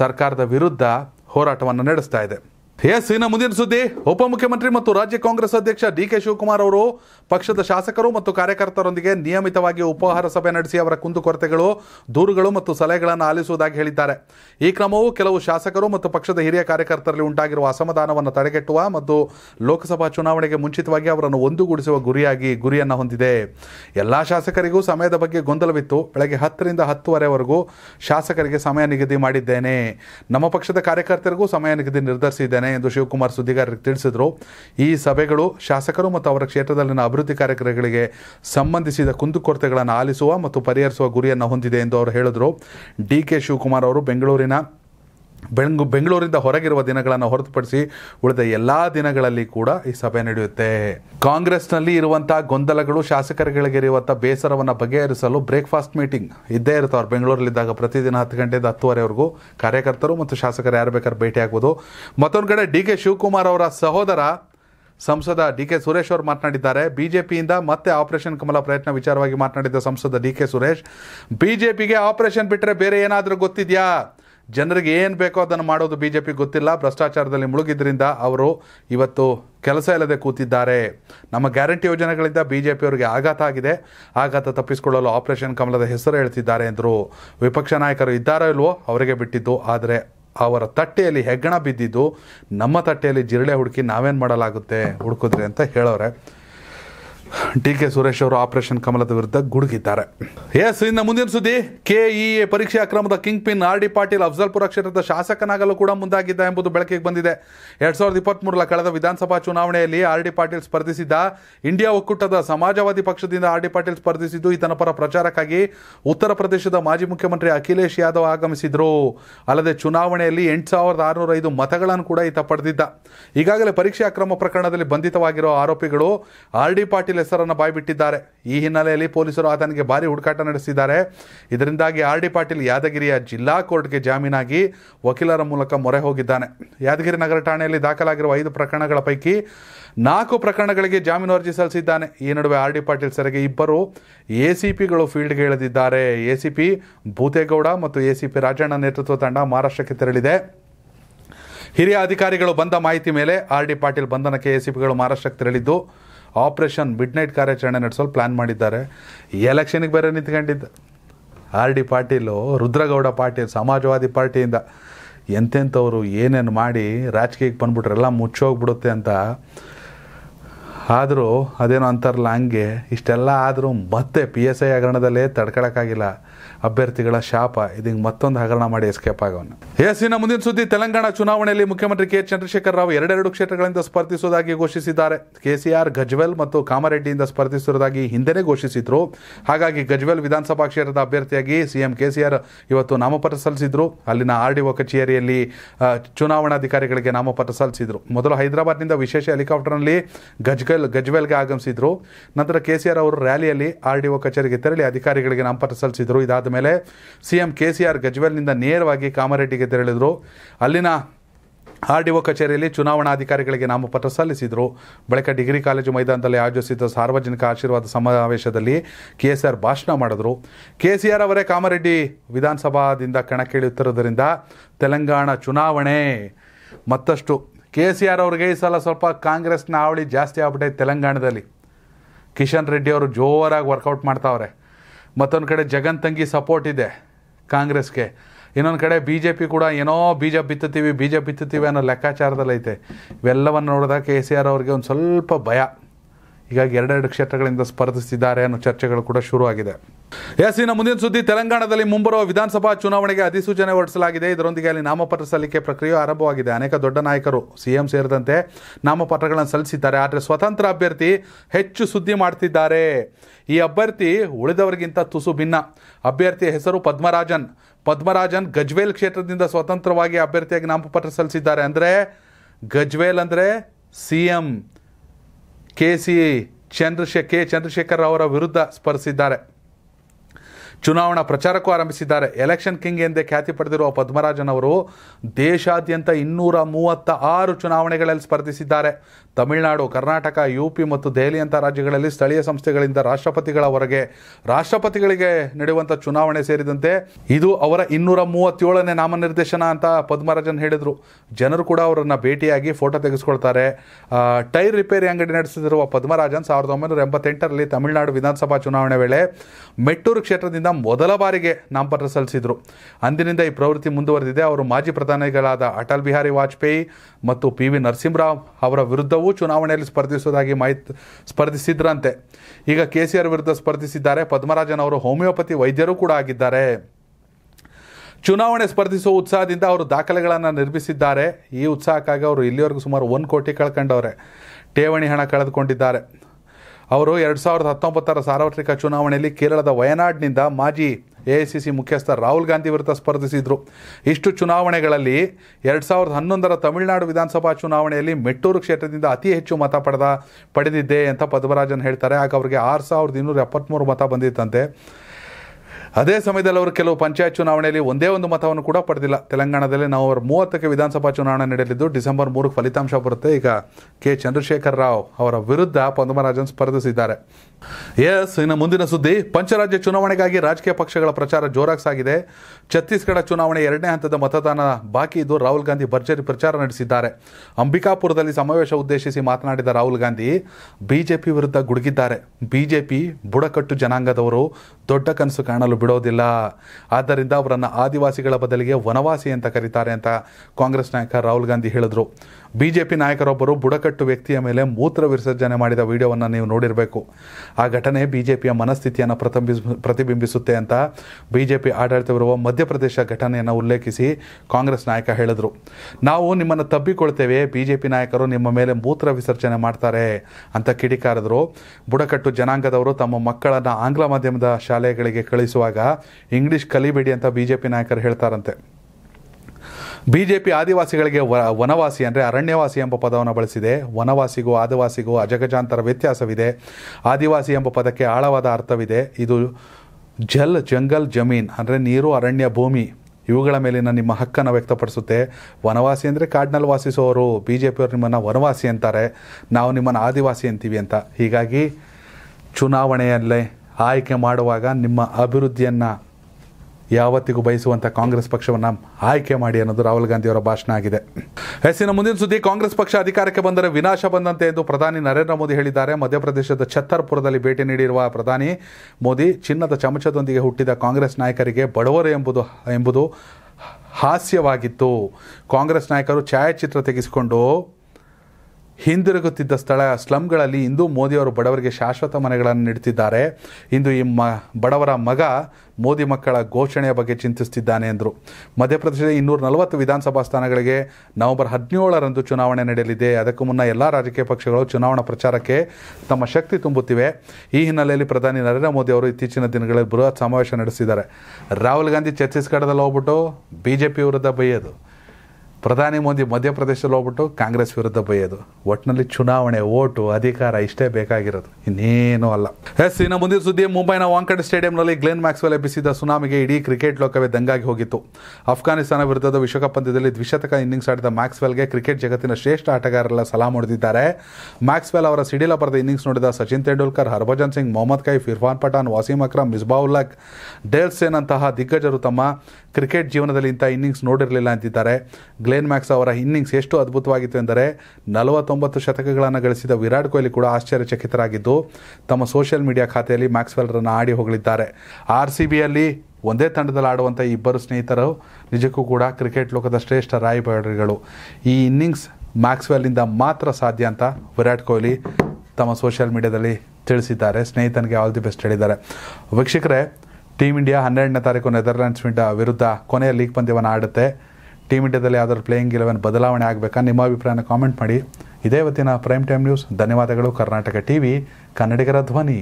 ಸರ್ಕಾರದ ವಿರುದ್ಧ ಹೋರಾಟವನ್ನು ನಡೆಸ್ತಾ ಇದೆ ಎಸ್ ಇನ್ನು ಮುಂದಿನ ಸುದ್ದಿ ಉಪಮುಖ್ಯಮಂತ್ರಿ ಮತ್ತು ರಾಜ್ಯ ಕಾಂಗ್ರೆಸ್ ಅಧ್ಯಕ್ಷ ಡಿ ಕೆ ಶಿವಕುಮಾರ್ ಅವರು ಪಕ್ಷದ ಶಾಸಕರು ಮತ್ತು ಕಾರ್ಯಕರ್ತರೊಂದಿಗೆ ನಿಯಮಿತವಾಗಿ ಉಪಹಾರ ಸಭೆ ನಡೆಸಿ ಅವರ ಕುಂದುಕೊರತೆಗಳು ದೂರುಗಳು ಮತ್ತು ಸಲಹೆಗಳನ್ನು ಆಲಿಸುವುದಾಗಿ ಹೇಳಿದ್ದಾರೆ ಈ ಕ್ರಮವು ಕೆಲವು ಶಾಸಕರು ಮತ್ತು ಪಕ್ಷದ ಹಿರಿಯ ಕಾರ್ಯಕರ್ತರಲ್ಲಿ ಉಂಟಾಗಿರುವ ಅಸಮಾಧಾನವನ್ನು ತಡೆಗಟ್ಟುವ ಮತ್ತು ಲೋಕಸಭಾ ಚುನಾವಣೆಗೆ ಮುಂಚಿತವಾಗಿ ಅವರನ್ನು ಒಂದುಗೂಡಿಸುವ ಗುರಿಯಾಗಿ ಗುರಿಯನ್ನು ಹೊಂದಿದೆ ಎಲ್ಲ ಶಾಸಕರಿಗೂ ಸಮಯದ ಬಗ್ಗೆ ಗೊಂದಲವಿತ್ತು ಬೆಳಗ್ಗೆ ಹತ್ತರಿಂದ ಹತ್ತುವರೆವರೆಗೂ ಶಾಸಕರಿಗೆ ಸಮಯ ನಿಗದಿ ಮಾಡಿದ್ದೇನೆ ನಮ್ಮ ಪಕ್ಷದ ಕಾರ್ಯಕರ್ತರಿಗೂ ಸಮಯ ನಿಗದಿ ನಿರ್ಧರಿಸಿದ್ದೇನೆ ಎಂದು ಶಿವಕುಮಾರ್ ಸುದ್ದಿಗಾರರಿಗೆ ತಿಳಿಸಿದರು ಈ ಸಭೆಗಳು ಶಾಸಕರು ಮತ್ತು ಅವರ ಕ್ಷೇತ್ರದಲ್ಲಿನ ಅಭಿವೃದ್ಧಿ ಕಾರ್ಯಕ್ರಮಗಳಿಗೆ ಸಂಬಂಧಿಸಿದ ಕುಂದುಕೊರತೆಗಳನ್ನು ಆಲಿಸುವ ಮತ್ತು ಪರಿಹರಿಸುವ ಗುರಿಯನ್ನು ಹೊಂದಿದೆ ಎಂದು ಅವರು ಹೇಳಿದರು ಡಿ ಕೆ ಶಿವಕುಮಾರ್ ಅವರು ಬೆಂಗಳೂರಿನ ಬೆಂಗ್ ಬೆಂಗಳೂರಿಂದ ಹೊರಗಿರುವ ದಿನಗಳನ್ನು ಹೊರತುಪಡಿಸಿ ಉಳಿದ ಎಲ್ಲ ದಿನಗಳಲ್ಲಿ ಕೂಡ ಈ ಸಭೆ ನಡೆಯುತ್ತೆ ಕಾಂಗ್ರೆಸ್ನಲ್ಲಿ ಇರುವಂತಹ ಗೊಂದಲಗಳು ಇರುವಂತಹ ಬೇಸರವನ್ನು ಬಗೆಹರಿಸಲು ಬ್ರೇಕ್ಫಾಸ್ಟ್ ಮೀಟಿಂಗ್ ಇದ್ದೇ ಅವ್ರು ಬೆಂಗಳೂರಲ್ಲಿದ್ದಾಗ ಪ್ರತಿದಿನ ಹತ್ತು ಗಂಟೆಯಿಂದ ಹತ್ತುವರೆವರೆಗೂ ಕಾರ್ಯಕರ್ತರು ಮತ್ತು ಶಾಸಕರು ಯಾರು ಬೇಕಾದ್ರೂ ಭೇಟಿ ಆಗ್ಬೋದು ಮತ್ತೊಂದು ಕಡೆ ಡಿ ಕೆ ಶಿವಕುಮಾರ್ ಅವರ ಸಹೋದರ ಸಂಸದ ಡಿ ಕೆ ಸುರೇಶ್ ಅವರು ಮಾತನಾಡಿದ್ದಾರೆ ಬಿಜೆಪಿಯಿಂದ ಮತ್ತೆ ಆಪರೇಷನ್ ಕಮಲ ಪ್ರಯತ್ನ ವಿಚಾರವಾಗಿ ಮಾತನಾಡಿದ್ದ ಸಂಸದ ಡಿ ಕೆ ಸುರೇಶ್ ಬಿಜೆಪಿಗೆ ಆಪರೇಷನ್ ಬಿಟ್ಟರೆ ಬೇರೆ ಏನಾದರೂ ಗೊತ್ತಿದೆಯಾ ಜನರಿಗೆ ಏನು ಬೇಕೋ ಅದನ್ನು ಮಾಡೋದು ಬಿ ಜೆ ಪಿ ಗೊತ್ತಿಲ್ಲ ಭ್ರಷ್ಟಾಚಾರದಲ್ಲಿ ಮುಳುಗಿದ್ರಿಂದ ಅವರು ಇವತ್ತು ಕೆಲಸ ಇಲ್ಲದೆ ಕೂತಿದ್ದಾರೆ ನಮ್ಮ ಗ್ಯಾರಂಟಿ ಯೋಜನೆಗಳಿಂದ ಬಿ ಜೆ ಅವರಿಗೆ ಆಘಾತ ಆಗಿದೆ ಆಘಾತ ತಪ್ಪಿಸಿಕೊಳ್ಳಲು ಆಪರೇಷನ್ ಕಮಲದ ಹೆಸರು ಹೇಳ್ತಿದ್ದಾರೆ ಎಂದರು ವಿಪಕ್ಷ ನಾಯಕರು ಇದ್ದಾರೋ ಇಲ್ವೋ ಅವರಿಗೆ ಬಿಟ್ಟಿದ್ದು ಆದರೆ ಅವರ ತಟ್ಟೆಯಲ್ಲಿ ಹೆಗ್ಗಣ ಬಿದ್ದಿದ್ದು ನಮ್ಮ ತಟ್ಟೆಯಲ್ಲಿ ಜಿರಳೆ ಹುಡುಕಿ ನಾವೇನು ಮಾಡಲಾಗುತ್ತೆ ಹುಡುಕಿದ್ರೆ ಅಂತ ಹೇಳೋರೆ ಡಿ ಕೆ ಸುರೇಶ್ ಅವರು ಆಪರೇಷನ್ ಕಮಲದ ವಿರುದ್ಧ ಗುಡುಗಿದ್ದಾರೆ ಎಸ್ ಇನ್ನು ಮುಂದಿನ ಸುದ್ದಿ ಕೆಇಎ ಪರೀಕ್ಷೆ ಅಕ್ರಮದ king pin R D Patil Afzalpur ಕ್ಷೇತ್ರದ ಶಾಸಕನಾಗಲು ಕೂಡ ಮುಂದಾಗಿದ್ದ ಎಂಬುದು ಬೆಳಕಿಗೆ ಬಂದಿದೆ ಎರಡ್ ಸಾವಿರದ ಇಪ್ಪತ್ಮೂರರ ಕಳೆದ ವಿಧಾನಸಭಾ ಚುನಾವಣೆಯಲ್ಲಿ ಆರ್ ಡಿ ಪಾಟೀಲ್ ಸ್ಪರ್ಧಿಸಿದ್ದ ಇಂಡಿಯಾ ಒಕ್ಕೂಟದ ಸಮಾಜವಾದಿ ಪಕ್ಷದಿಂದ ಆರ್ ಡಿ ಪಾಟೀಲ್ ಸ್ಪರ್ಧಿಸಿದ್ದು ಈತನ ಪರ ಪ್ರಚಾರಕ್ಕಾಗಿ ಉತ್ತರ ಪ್ರದೇಶದ ಮಾಜಿ ಮುಖ್ಯಮಂತ್ರಿ ಅಖಿಲೇಶ್ ಯಾದವ್ ಆಗಮಿಸಿದ್ರು ಅಲ್ಲದೆ ಚುನಾವಣೆಯಲ್ಲಿ ಎಂಟು ಸಾವಿರದ ಆರುನೂರ ಐದು ಮತಗಳನ್ನು ಕೂಡ ಈತ ಪಡೆದಿದ್ದ ಈಗಾಗಲೇ ಪರೀಕ್ಷೆ ಅಕ್ರಮ ಪ್ರಕರಣದಲ್ಲಿ ಬಂಧಿತವಾಗಿರುವ ಆರೋಪಿಗಳು ಆರ್ ಡಿ ಪಾಟೀಲ್ ಹೆಸರನ್ನು ಬಾಯ್ಬಿಟ್ಟಿದ್ದಾರೆ ಈ ಹಿನ್ನೆಲೆಯಲ್ಲಿ ಪೊಲೀಸರು ಆತನಿಗೆ ಭಾರಿ ಹುಡುಕಾಟ ನಡೆಸಿದ್ದಾರೆ ಇದರಿಂದಾಗಿ ಆರ್ ಡಿ ಪಾಟೀಲ್ ಯಾದಗಿರಿಯ ಜಿಲ್ಲಾ ಕೋರ್ಟ್ಗೆ ಜಾಮೀನಾಗಿ ವಕೀಲರ ಮೂಲಕ ಮೊರೆ ಹೋಗಿದ್ದಾನೆ ಯಾದಗಿರಿ ನಗರ ಠಾಣೆಯಲ್ಲಿ ದಾಖಲಾಗಿರುವ ಐದು ಪ್ರಕರಣಗಳ ಪೈಕಿ ನಾಲ್ಕು ಪ್ರಕರಣಗಳಿಗೆ ಜಾಮೀನು ಅರ್ಜಿ ಸಲ್ಲಿಸಿದ್ದಾನೆ ಈ ನಡುವೆ ಆರ್ ಡಿ ಪಾಟೀಲ್ ಸೆರೆಗೆ ಇಬ್ಬರು ಎ ಸಿ ಪಿಗಳು ಫೀಲ್ಡ್ಗೆ ಇಳಿದಿದ್ದಾರೆ ಎ ಸಿ ಪಿ ಭೂತೇಗೌಡ ಮತ್ತು ಎ ಸಿ ಪಿ ರಾಜಣ್ಣ ನೇತೃತ್ವ ತಂಡ ಮಹಾರಾಷ್ಟ್ರಕ್ಕೆ ತೆರಳಿದೆ ಹಿರಿಯ ಅಧಿಕಾರಿಗಳು ಬಂದ ಮಾಹಿತಿ ಮೇಲೆ ಆರ್ ಡಿ ಪಾಟೀಲ್ ಬಂಧನಕ್ಕೆ ಎಸಿಪಿಗಳು ಮಹಾರಾಷ್ಟ್ರಕ್ಕೆ ತೆರಳಿದ್ದು ಆಪರೇಷನ್ ಮಿಡ್ ನೈಟ್ ಕಾರ್ಯಾಚರಣೆ ನಡೆಸಲು ಪ್ಲ್ಯಾನ್ ಮಾಡಿದ್ದಾರೆ ಎಲೆಕ್ಷನ್ಗೆ ಬೇರೆ ನಿಂತ್ಕೊಂಡಿದ್ದ ಆರ್ ಡಿ ಪಾಟೀಲು ರುದ್ರಗೌಡ ಪಾಟೀಲ್ ಸಮಾಜವಾದಿ ಪಾರ್ಟಿಯಿಂದ ಎಂತೆಂಥವ್ರು ಏನೇನು ಮಾಡಿ ರಾಜಕೀಯಕ್ಕೆ ಬಂದ್ಬಿಟ್ರೆಲ್ಲ ಮುಚ್ಚೋಗ್ಬಿಡುತ್ತೆ ಅಂತ ಆದರೂ ಅದೇನೋ ಅಂತಾರಲ್ಲ ಹಂಗೆ ಇಷ್ಟೆಲ್ಲ ಆದರೂ ಮತ್ತೆ ಪಿ ಎಸ್ ಐ ಹಗರಣದಲ್ಲೇ ತಡ್ಕೊಳಕ್ಕಾಗಿಲ್ಲ ಅಭ್ಯರ್ಥಿಗಳ ಶಾಪ ಇದೀಗ ಮತ್ತೊಂದು ಹಗರಣ ಮಾಡಿ ಎಸ್ಕೇಪ್ ಆಗವನು ಎಸಿನ ಮುಂದಿನ ಸುದ್ದಿ ತೆಲಂಗಾಣ ಚುನಾವಣೆಯಲ್ಲಿ ಮುಖ್ಯಮಂತ್ರಿ ಕೆ ಚಂದ್ರಶೇಖರ್ ರಾವ್ ಎರಡೆರಡು ಕ್ಷೇತ್ರಗಳಿಂದ ಸ್ಪರ್ಧಿಸುವುದಾಗಿ ಘೋಷಿಸಿದ್ದಾರೆ ಕೆಸಿಆರ್ ಗಜ್ವೆಲ್ ಮತ್ತು ಕಾಮರೆಡ್ಡಿಯಿಂದ ಸ್ಪರ್ಧಿಸಿರುವುದಾಗಿ ಹಿಂದೆನೆ ಘೋಷಿಸಿದ್ರು ಹಾಗಾಗಿ ಗಜ್ವೆಲ್ ವಿಧಾನಸಭಾ ಕ್ಷೇತ್ರದ ಅಭ್ಯರ್ಥಿಯಾಗಿ ಸಿಎಂ ಕೆಸಿಆರ್ ಇವತ್ತು ನಾಮಪತ್ರ ಸಲ್ಲಿಸಿದ್ರು ಅಲ್ಲಿನ ಆರ್ ಡಿಒ ಕಚೇರಿಯಲ್ಲಿ ಚುನಾವಣಾಧಿಕಾರಿಗಳಿಗೆ ನಾಮಪತ್ರ ಸಲ್ಲಿಸಿದ್ರು ಮೊದಲು ಹೈದರಾಬಾದ್ನಿಂದ ವಿಶೇಷ ಹೆಲಿಕಾಪ್ಟರ್ನಲ್ಲಿ ಗಜ್ ಗಜ್ಕಲ್ ಗಜ್ವೆಲ್ಗೆ ಆಗಮಿಸಿದ್ರು ನಂತರ ಕೆ ಸಿ ಆರ್ ಅವರು ರ್ಯಾಲಿಯಲ್ಲಿ ಆರ್ ಡಿ ಒ ಕಚೇರಿಗೆ ತೆರಳಿ ಅಧಿಕಾರಿಗಳಿಗೆ ನಾಮಪತ್ರ ಸಲ್ಲಿಸಿದರು ಇದಾದ ಮೇಲೆ C M K C R ಗಜ್ವೆಲ್ನಿಂದ ನೇರವಾಗಿ ಕಾಮರೆಡ್ಡಿಗೆ ತೆರಳಿದರು ಅಲ್ಲಿನ ಆರ್ ಡಿ ಒ ಕಚೇರಿಯಲ್ಲಿ ಚುನಾವಣಾಧಿಕಾರಿಗಳಿಗೆ ನಾಮಪತ್ರ ಸಲ್ಲಿಸಿದರು ಬಳಿಕ ಡಿಗ್ರಿ ಕಾಲೇಜು ಮೈದಾನದಲ್ಲಿ ಆಯೋಜಿಸಿದ್ದ ಸಾರ್ವಜನಿಕ ಆಶೀರ್ವಾದ ಸಮಾವೇಶದಲ್ಲಿ ಕೆ ಎಸ್ ಆರ್ ಭಾಷಣ ಮಾಡಿದ್ರು ಕೆ ಸಿ ಆರ್ ಅವರೇ ಕಾಮರೆಡ್ಡಿ ವಿಧಾನಸಭಾದಿಂದ ಕಣಕ್ಕಿಳಿಯುತ್ತಿರುವುದರಿಂದ ತೆಲಂಗಾಣ ಚುನಾವಣೆ ಮತ್ತಷ್ಟು ಕೆ ಸಿ ಆರ್ ಅವ್ರಿಗೆ ಈ ಸಲ ಸ್ವಲ್ಪ ಕಾಂಗ್ರೆಸ್ನ ಹಾವಳಿ ಜಾಸ್ತಿ ಆಗ್ಬಿಟ್ಟೈತೆ ತೆಲಂಗಾಣದಲ್ಲಿ ಕಿಶನ್ ರೆಡ್ಡಿ ಅವರು ಜೋರಾಗಿ ವರ್ಕೌಟ್ ಮಾಡ್ತಾವ್ರೆ ಮತ್ತೊಂದು ಕಡೆ ಜಗನ್ ತಂಗಿ ಸಪೋರ್ಟ್ ಇದೆ ಕಾಂಗ್ರೆಸ್ಗೆ ಇನ್ನೊಂದು ಕಡೆ ಬಿ ಜೆ ಪಿ ಕೂಡ ಏನೋ ಬೀಜ ಬಿತ್ತುತ್ತೀವಿ ಬೀಜ ಬಿತ್ತುತ್ತೀವಿ ಅನ್ನೋ ಲೆಕ್ಕಾಚಾರದಲ್ಲೈತೆ ಇವೆಲ್ಲವನ್ನು ನೋಡಿದಾಗ ಕೆ ಸಿ ಆರ್ ಅವ್ರಿಗೆ ಒಂದು ಸ್ವಲ್ಪ ಭಯ ಹೀಗಾಗಿ ಎರಡೆರಡು ಕ್ಷೇತ್ರಗಳಿಂದ ಸ್ಪರ್ಧಿಸಿದ್ದಾರೆ ಅನ್ನೋ ಚರ್ಚೆಗಳು ಕೂಡ ಶುರುವಾಗಿದೆ ಎಸ್ ಇನ್ನು ಮುಂದಿನ ಸುದ್ದಿ ತೆಲಂಗಾಣದಲ್ಲಿ ಮುಂಬರುವ ವಿಧಾನಸಭಾ ಚುನಾವಣೆಗೆ ಅಧಿಸೂಚನೆ ಹೊರಡಿಸಲಾಗಿದೆ ಇದರೊಂದಿಗೆ ಅಲ್ಲಿ ನಾಮಪತ್ರ ಸಲ್ಲಿಕೆ ಪ್ರಕ್ರಿಯೆ ಆರಂಭವಾಗಿದೆ ಅನೇಕ ದೊಡ್ಡ ನಾಯಕರು ಸಿಎಂ ಸೇರಿದಂತೆ ನಾಮಪತ್ರಗಳನ್ನು ಸಲ್ಲಿಸಿದ್ದಾರೆ ಆದರೆ ಸ್ವತಂತ್ರ ಅಭ್ಯರ್ಥಿ ಹೆಚ್ಚು ಸುದ್ದಿ ಮಾಡ್ತಿದ್ದಾರೆ ಈ ಅಭ್ಯರ್ಥಿ ಉಳಿದವರಿಗಿಂತ ತುಸು ಭಿನ್ನ ಅಭ್ಯರ್ಥಿಯ ಹೆಸರು ಪದ್ಮರಾಜನ್ ಪದ್ಮರಾಜನ್ ಗಜ್ವೇಲ್ ಕ್ಷೇತ್ರದಿಂದ ಸ್ವತಂತ್ರವಾಗಿ ಅಭ್ಯರ್ಥಿಯಾಗಿ ನಾಮಪತ್ರ ಸಲ್ಲಿಸಿದ್ದಾರೆ ಅಂದರೆ ಗಜ್ವೇಲ್ ಅಂದರೆ ಸಿಎಂ ಕೆ ಸಿ ಚಂದ್ರಶೇ ಕೆ ಚಂದ್ರಶೇಖರ್ ಅವರ ವಿರುದ್ಧ ಸ್ಪರ್ಧಿಸಿದ್ದಾರೆ ಚುನಾವಣಾ ಪ್ರಚಾರಕ್ಕೂ ಆರಂಭಿಸಿದ್ದಾರೆ ಎಲೆಕ್ಷನ್ ಕಿಂಗ್ ಎಂದೇ ಖ್ಯಾತಿ ಪಡೆದಿರುವ ಪದ್ಮರಾಜನ್ ಅವರು ದೇಶಾದ್ಯಂತ ಇನ್ನೂರ ಮೂವತ್ತ ಆರು ಚುನಾವಣೆಗಳಲ್ಲಿ ಸ್ಪರ್ಧಿಸಿದ್ದಾರೆ ತಮಿಳುನಾಡು ಕರ್ನಾಟಕ ಯು ಪಿ ಮತ್ತು ದೆಹಲಿಯಂಥ ರಾಜ್ಯಗಳಲ್ಲಿ ಸ್ಥಳೀಯ ಸಂಸ್ಥೆಗಳಿಂದ ರಾಷ್ಟ್ರಪತಿಗಳವರೆಗೆ ರಾಷ್ಟ್ರಪತಿಗಳಿಗೆ ನಡೆಯುವಂಥ ಚುನಾವಣೆ ಸೇರಿದಂತೆ ಇದು ಅವರ ಇನ್ನೂರ ಮೂವತ್ತೇಳನೇ ನಾಮನಿರ್ದೇಶನ ಅಂತ ಪದ್ಮರಾಜನ್ ಹೇಳಿದರು ಜನರು ಕೂಡ ಅವರನ್ನು ಭೇಟಿಯಾಗಿ ಫೋಟೋ ತೆಗೆಸ್ಕೊಳ್ತಾರೆ ಟೈರ್ ರಿಪೇರಿ ಅಂಗಡಿ ನಡೆಸುತ್ತಿರುವ ಪದ್ಮರಾಜನ್ ಸಾವಿರದ ಒಂಬೈನೂರ ಎಂಬತ್ತೆಂಟರಲ್ಲಿ ತಮಿಳುನಾಡು ವಿಧಾನಸಭಾ ಚುನಾವಣೆ ವೇಳೆ ಮೆಟ್ಟೂರು ಕ್ಷೇತ್ರದಿಂದ ಮೊದಲ ಬಾರಿಗೆ ನಾಮಪತ್ರ ಸಲ್ಲಿಸಿದರು ಅಂದಿನಿಂದ ಈ ಪ್ರವೃತ್ತಿ ಮುಂದುವರೆದಿದೆ ಅವರು ಮಾಜಿ ಪ್ರಧಾನಿಗಳಾದ ಅಟಲ್ ಬಿಹಾರಿ ವಾಜಪೇಯಿ ಮತ್ತು ಪಿ ವಿ ನರಸಿಂಹರಾವ್ ಅವರ ವಿರುದ್ಧ ಚುನಾವಣೆಯಲ್ಲಿ ಸ್ಪರ್ಧಿಸೋದಾಗಿ ಮಾಹಿತಿ ಸ್ಪರ್ಧಿಸಿದ್ರಂತೆ ಈಗ ಕೆ ಸಿ ಆರ್ ವಿರುದ್ಧ ಸ್ಪರ್ಧಿಸಿದ್ದಾರೆ ಪದ್ಮರಾಜನ್ ಅವರು ಹೋಮಿಯೋಪತಿ ವೈದ್ಯರು ಕೂಡ ಆಗಿದ್ದಾರೆ ಚುನಾವಣೆ ಸ್ಪರ್ಧಿಸುವ ಉತ್ಸಾಹದಿಂದ ಅವರು ದಾಖಲೆಗಳನ್ನು ನಿರ್ಮಿಸಿದ್ದಾರೆ ಈ ಉತ್ಸಾಹಕ್ಕಾಗಿ ಅವರು ಇಲ್ಲಿವರೆಗೂ ಸುಮಾರು ಒಂದು ಕೋಟಿ ಕಳ್ಕೊಂಡವರೆ ಠೇವಣಿ ಹಣ ಕಳೆದುಕೊಂಡಿದ್ದಾರೆ ಅವರು ಎರಡು ಸಾವಿರದ ಹತ್ತೊಂಬತ್ತರ ಸಾರ್ವತ್ರಿಕ ಚುನಾವಣೆಯಲ್ಲಿ ಕೇರಳದ ವಯನಾಡ್ನಿಂದ ಮಾಜಿ ಎ ಐ ಸಿ ಸಿ ಮುಖ್ಯಸ್ಥ ರಾಹುಲ್ ಗಾಂಧಿ ವಿರುದ್ಧ ಸ್ಪರ್ಧಿಸಿದ್ರು ಇಷ್ಟು ಚುನಾವಣೆಗಳಲ್ಲಿ ಎರಡು ಸಾವಿರದ ಹನ್ನೊಂದರ ತಮಿಳುನಾಡು ವಿಧಾನಸಭಾ ಚುನಾವಣೆಯಲ್ಲಿ ಮೆಟ್ಟೂರು ಕ್ಷೇತ್ರದಿಂದ ಅತಿ ಹೆಚ್ಚು ಮತ ಪಡೆದ ಪಡೆದಿದ್ದೆ ಅಂತ ಪದ್ಮರಾಜನ್ ಹೇಳ್ತಾರೆ ಆಗ ಅವರಿಗೆ ಆರು ಸಾವಿರದ ಇನ್ನೂರ ಎಪ್ಪತ್ತ್ಮೂರು ಮತ ಬಂದಿತ್ತಂತೆ ಅದೇ ಸಮಯದಲ್ಲಿ ಅವರು ಕೆಲವು ಪಂಚಾಯತ್ ಚುನಾವಣೆಯಲ್ಲಿ ಒಂದೇ ಒಂದು ಮತವನ್ನು ಕೂಡ ಪಡೆದಿಲ್ಲ ತೆಲಂಗಾಣದಲ್ಲಿ ನಾವು ಅವರ ಮೂವತ್ತಕ್ಕೆ ವಿಧಾನಸಭಾ ಚುನಾವಣೆ ನಡೆಯಲಿದ್ದು ಡಿಸೆಂಬರ್ ಮೂರಕ್ಕೆ ಫಲಿತಾಂಶ ಬರುತ್ತೆ ಈಗ ಕೆ ಚಂದ್ರಶೇಖರ್ ರಾವ್ ಅವರ ವಿರುದ್ಧ ಪದ್ಮರಾಜನ್ ಸ್ಪರ್ಧಿಸಿದ್ದಾರೆ ಎಸ್ ಇನ್ನು ಮುಂದಿನ ಸುದ್ದಿ ಪಂಚರಾಜ್ಯ ಚುನಾವಣೆಗಾಗಿ ರಾಜಕೀಯ ಪಕ್ಷಗಳ ಪ್ರಚಾರ ಜೋರಾಗಿ ಸಾಗಿದೆ ಛತ್ತೀಸ್ಗಢ ಚುನಾವಣೆ ಎರಡನೇ ಹಂತದ ಮತದಾನ ಬಾಕಿ ಇದ್ದು ರಾಹುಲ್ ಗಾಂಧಿ ಭರ್ಜರಿ ಪ್ರಚಾರ ನಡೆಸಿದ್ದಾರೆ ಅಂಬಿಕಾಪುರದಲ್ಲಿ ಸಮಾವೇಶ ಉದ್ದೇಶಿಸಿ ಮಾತನಾಡಿದ ರಾಹುಲ್ ಗಾಂಧಿ ಬಿಜೆಪಿ ವಿರುದ್ಧ ಗುಡುಗಿದ್ದಾರೆ ಬಿಜೆಪಿ ಬುಡಕಟ್ಟು ಜನಾಂಗದವರು ದೊಡ್ಡ ಕನಸು ಕಾಣಲು ಬಿಡೋದಿಲ್ಲ ಆದ್ದರಿಂದ ಅವರನ್ನು ಆದಿವಾಸಿಗಳ ಬದಲಿಗೆ ವನವಾಸಿ ಅಂತ ಕರೀತಾರೆ ಅಂತ ಕಾಂಗ್ರೆಸ್ ನಾಯಕ ರಾಹುಲ್ ಗಾಂಧಿ ಹೇಳಿದರು ಬಿಜೆಪಿ ನಾಯಕರೊಬ್ಬರು ಬುಡಕಟ್ಟು ವ್ಯಕ್ತಿಯ ಮೇಲೆ ಮೂತ್ರ ವಿಸರ್ಜನೆ ಮಾಡಿದ ವಿಡಿಯೋವನ್ನು ನೀವು ನೋಡಿರಬೇಕು ಆ ಘಟನೆ ಬಿಜೆಪಿಯ ಮನಸ್ಥಿತಿಯನ್ನು ಪ್ರತಿಬಿಂಬಿಸ್ ಪ್ರತಿಬಿಂಬಿಸುತ್ತೆ ಅಂತ ಬಿಜೆಪಿ ಆಡಳಿತವಿರುವ ಮಧ್ಯಪ್ರದೇಶ ಘಟನೆಯನ್ನು ಉಲ್ಲೇಖಿಸಿ ಕಾಂಗ್ರೆಸ್ ನಾಯಕ ಹೇಳಿದರು ನಾವು ನಿಮ್ಮನ್ನು ತಬ್ಬಿಕೊಳ್ತೇವೆ ಬಿಜೆಪಿ ನಾಯಕರು ನಿಮ್ಮ ಮೇಲೆ ಮೂತ್ರ ವಿಸರ್ಜನೆ ಮಾಡ್ತಾರೆ ಅಂತ ಕಿಡಿಕಾರದರು ಬುಡಕಟ್ಟು ಜನಾಂಗದವರು ತಮ್ಮ ಮಕ್ಕಳನ್ನು ಆಂಗ್ಲ ಮಾಧ್ಯಮದ ಶಾಲೆಗಳಿಗೆ ಕಳಿಸುವಾಗ ಇಂಗ್ಲಿಷ್ ಇಂಗ್ಲೀಷ್ ಕಲಿಬೇಡಿ ಅಂತ ಬಿ ಜೆ ಪಿ ನಾಯಕರು ಹೇಳ್ತಾರಂತೆ ಬಿ ಜೆ ಪಿ ಆದಿವಾಸಿಗಳಿಗೆ ವನವಾಸಿ ಅಂದರೆ ಅರಣ್ಯವಾಸಿ ಎಂಬ ಪದವನ್ನು ಬಳಸಿದೆ ವನವಾಸಿಗೂ ಆದಿವಾಸಿಗೂ ಅಜಗಜಾಂತರ ವ್ಯತ್ಯಾಸವಿದೆ ಆದಿವಾಸಿ ಎಂಬ ಪದಕ್ಕೆ ಆಳವಾದ ಅರ್ಥವಿದೆ ಇದು ಜಲ್ ಜಂಗಲ್ ಜಮೀನ್ ಅಂದರೆ ನೀರು ಅರಣ್ಯ ಭೂಮಿ ಇವುಗಳ ಮೇಲಿನ ನಿಮ್ಮ ಹಕ್ಕನ್ನು ವ್ಯಕ್ತಪಡಿಸುತ್ತೆ ವನವಾಸಿ ಅಂದರೆ ಕಾಡಿನಲ್ಲಿ ವಾಸಿಸುವವರು ಬಿ ಜೆ ಪಿಯವರು ನಿಮ್ಮನ್ನು ವನವಾಸಿ ಅಂತಾರೆ ನಾವು ನಿಮ್ಮನ್ನು ಆದಿವಾಸಿ ಅಂತೀವಿ ಅಂತ ಹೀಗಾಗಿ ಚುನಾವಣೆಯಲ್ಲೇ ಆಯ್ಕೆ ಮಾಡುವಾಗ ನಿಮ್ಮ ಅಭಿವೃದ್ಧಿಯನ್ನು ಯಾವತ್ತಿಗೂ ಬಯಸುವಂಥ ಕಾಂಗ್ರೆಸ್ ಪಕ್ಷವನ್ನು ಆಯ್ಕೆ ಮಾಡಿ ಅನ್ನೋದು ರಾಹುಲ್ ಗಾಂಧಿಯವರ ಭಾಷಣ ಆಗಿದೆ ಹೆಸರಿನ ಮುಂದಿನ ಸುದ್ದಿ ಕಾಂಗ್ರೆಸ್ ಪಕ್ಷ ಅಧಿಕಾರಕ್ಕೆ ಬಂದರೆ ವಿನಾಶ ಬಂದಂತೆ ಎಂದು ಪ್ರಧಾನಿ ನರೇಂದ್ರ ಮೋದಿ ಹೇಳಿದ್ದಾರೆ ಮಧ್ಯಪ್ರದೇಶದ ಛತ್ತರ್ಪುರದಲ್ಲಿ ಭೇಟಿ ನೀಡಿರುವ ಪ್ರಧಾನಿ ಮೋದಿ ಚಿನ್ನದ ಚಮಚದೊಂದಿಗೆ ಹುಟ್ಟಿದ ಕಾಂಗ್ರೆಸ್ ನಾಯಕರಿಗೆ ಬಡವರು ಎಂಬುದು ಎಂಬುದು ಹಾಸ್ಯವಾಗಿತ್ತು ಕಾಂಗ್ರೆಸ್ ನಾಯಕರು ಛಾಯಾಚಿತ್ರ ತೆಗೆಸಿಕೊಂಡು ಹಿಂದಿರುಗುತ್ತಿದ್ದ ಸ್ಥಳ ಸ್ಲಂಗಳಲ್ಲಿ ಇಂದು ಮೋದಿಯವರು ಬಡವರಿಗೆ ಶಾಶ್ವತ ಮನೆಗಳನ್ನು ನೀಡುತ್ತಿದ್ದಾರೆ ಇಂದು ಈ ಮ ಬಡವರ ಮಗ ಮೋದಿ ಮಕ್ಕಳ ಘೋಷಣೆಯ ಬಗ್ಗೆ ಚಿಂತಿಸುತ್ತಿದ್ದಾನೆ ಎಂದರು ಮಧ್ಯಪ್ರದೇಶದ ಇನ್ನೂರ ನಲವತ್ತು ವಿಧಾನಸಭಾ ಸ್ಥಾನಗಳಿಗೆ ನವೆಂಬರ್ ಹದಿನೇಳರಂದು ಚುನಾವಣೆ ನಡೆಯಲಿದೆ ಅದಕ್ಕೂ ಮುನ್ನ ಎಲ್ಲ ರಾಜಕೀಯ ಪಕ್ಷಗಳು ಚುನಾವಣಾ ಪ್ರಚಾರಕ್ಕೆ ತಮ್ಮ ಶಕ್ತಿ ತುಂಬುತ್ತಿವೆ ಈ ಹಿನ್ನೆಲೆಯಲ್ಲಿ ಪ್ರಧಾನಿ ನರೇಂದ್ರ ಮೋದಿ ಅವರು ಇತ್ತೀಚಿನ ದಿನಗಳಲ್ಲಿ ಬೃಹತ್ ಸಮಾವೇಶ ನಡೆಸಿದ್ದಾರೆ ರಾಹುಲ್ ಗಾಂಧಿ ಛತ್ತೀಸ್ಗಢದಲ್ಲಿ ಹೋಗ್ಬಿಟ್ಟು ಬಿ ಜೆ ಪಿ ವಿರುದ್ಧ ಬೈಯೋದು ಪ್ರಧಾನಿ ಮೋದಿ ಮಧ್ಯಪ್ರದೇಶದಲ್ಲಿ ಹೋಗ್ಬಿಟ್ಟು ಕಾಂಗ್ರೆಸ್ ವಿರುದ್ಧ ಬೈಯೋದು ಒಟ್ಟಿನಲ್ಲಿ ಚುನಾವಣೆ ಓಟು ಅಧಿಕಾರ ಇಷ್ಟೇ ಬೇಕಾಗಿರೋದು ಇನ್ನೇನು ಅಲ್ಲ ಎಸ್ ಇನ್ನು ಮುಂದಿನ ಸುದ್ದಿ ಮುಂಬೈನ ವಾಂಕಡ್ ಸ್ಟೇಡಿಯಂನಲ್ಲಿ ಗ್ಲೆನ್ ಮ್ಯಾಕ್ಸ್ವೆಲ್ ಎಬ್ಬಿಸಿದ ಸುನಾಮಿಗೆ ಇಡೀ ಕ್ರಿಕೆಟ್ ಲೋಕವೇ ದಂಗಾಗಿ ಹೋಗಿತ್ತು ಅಫ್ಘಾನಿಸ್ತಾನ ವಿರುದ್ಧದ ವಿಶ್ವಕಪ್ ಪಂದ್ಯದಲ್ಲಿ ದ್ವಿಶತಕ ಇನ್ನಿಂಗ್ಸ್ ಆಡಿದ ಮ್ಯಾಕ್ಸ್ವೆಲ್ಗೆ ಕ್ರಿಕೆಟ್ ಜಗತ್ತಿನ ಶ್ರೇಷ್ಠ ಆಟಗಾರರೆಲ್ಲ ಸಲಾಂ ಹೊಡೆದಿದ್ದಾರೆ ಮ್ಯಾಕ್ಸ್ವೆಲ್ ಅವರ ಸಿಡಿಲ ಬರೆದ ಇನ್ನಿಂಗ್ಸ್ ನೋಡಿದ ಸಚಿನ್ ತೆಂಡೂಲ್ಕರ್ ಹರ್ಭಜನ್ ಸಿಂಗ್ ಮೊಹಮ್ಮದ್ ಕೈಫ್ ಇರ್ಫಾನ್ ಪಠಾನ್ ವಾಸೀಮ್ ಅಕ್ರಮ್ ಮಿಸ್ಬಾ ಡೇಲ್ ಸೇನ್ ಅಂತಹ ದಿಗ್ಗಜರು ತಮ್ಮ ಕ್ರಿಕೆಟ್ ಜೀವನದಲ್ಲಿ ಇಂಥ ಇನ್ನಿಂಗ್ಸ್ ನೋಡಿರಲಿಲ್ಲ ಅಂತಿದ್ದಾರೆ ಗ್ಲೇನ್ ಮ್ಯಾಕ್ಸ್ ಅವರ ಇನ್ನಿಂಗ್ಸ್ ಎಷ್ಟು ಅದ್ಭುತವಾಗಿತ್ತು ಎಂದರೆ ನಲವತ್ತೊಂಬತ್ತು ಶತಕಗಳನ್ನು ಗಳಿಸಿದ ವಿರಾಟ್ ಕೊಹ್ಲಿ ಕೂಡ ಆಶ್ಚರ್ಯಚಕಿತರಾಗಿದ್ದು ತಮ್ಮ ಸೋಷಿಯಲ್ ಮೀಡಿಯಾ ಖಾತೆಯಲ್ಲಿ ಮ್ಯಾಕ್ಸ್ವೆಲ್ರನ್ನು ಆಡಿ ಹೊಗಳಿದ್ದಾರೆ ಆರ್ ಸಿ ಬಿಯಲ್ಲಿ ಒಂದೇ ತಂಡದಲ್ಲಿ ಆಡುವಂಥ ಇಬ್ಬರು ಸ್ನೇಹಿತರು ನಿಜಕ್ಕೂ ಕೂಡ ಕ್ರಿಕೆಟ್ ಲೋಕದ ಶ್ರೇಷ್ಠ ರಾಯಭಾರಿಗಳು ಈ ಇನ್ನಿಂಗ್ಸ್ ಮ್ಯಾಕ್ಸ್ವೆಲ್ನಿಂದ ಮಾತ್ರ ಸಾಧ್ಯ ಅಂತ ವಿರಾಟ್ ಕೊಹ್ಲಿ ತಮ್ಮ ಸೋಷಿಯಲ್ ಮೀಡಿಯಾದಲ್ಲಿ ತಿಳಿಸಿದ್ದಾರೆ ಸ್ನೇಹಿತನಿಗೆ ಆಲ್ ದಿ ಬೆಸ್ಟ್ ಹೇಳಿದ್ದಾರೆ ವೀಕ್ಷಕರೇ ಟೀಮ್ ಇಂಡಿಯಾ ಹನ್ನೆರಡನೇ ತಾರೀಕು ನೆದರ್ಲ್ಯಾಂಡ್ಸ್ ವಿರುದ್ಧ ಕೊನೆಯ ಲೀಗ್ ಪಂದ್ಯವನ್ನು ಆಡುತ್ತೆ ಟೀಮ್ ಇಂಡಿಯಾದಲ್ಲಿ ಯಾವ್ದಾದ್ರು ಪ್ಲೇಯಿಂಗ್ ಇಲೆವೆನ್ ಬದಲಾವಣೆ ಆಗಬೇಕಾ ನಿಮ್ಮ ಅಭಿಪ್ರಾಯನ ಕಾಮೆಂಟ್ ಮಾಡಿ ಇದೇ ಹೊತ್ತಿನ ಪ್ರೈಮ್ ಟೈಮ್ ನ್ಯೂಸ್ ಧನ್ಯವಾದಗಳು ಕರ್ನಾಟಕ ಟಿವಿ ಕನ್ನಡಿಗರ ಧ್ವನಿ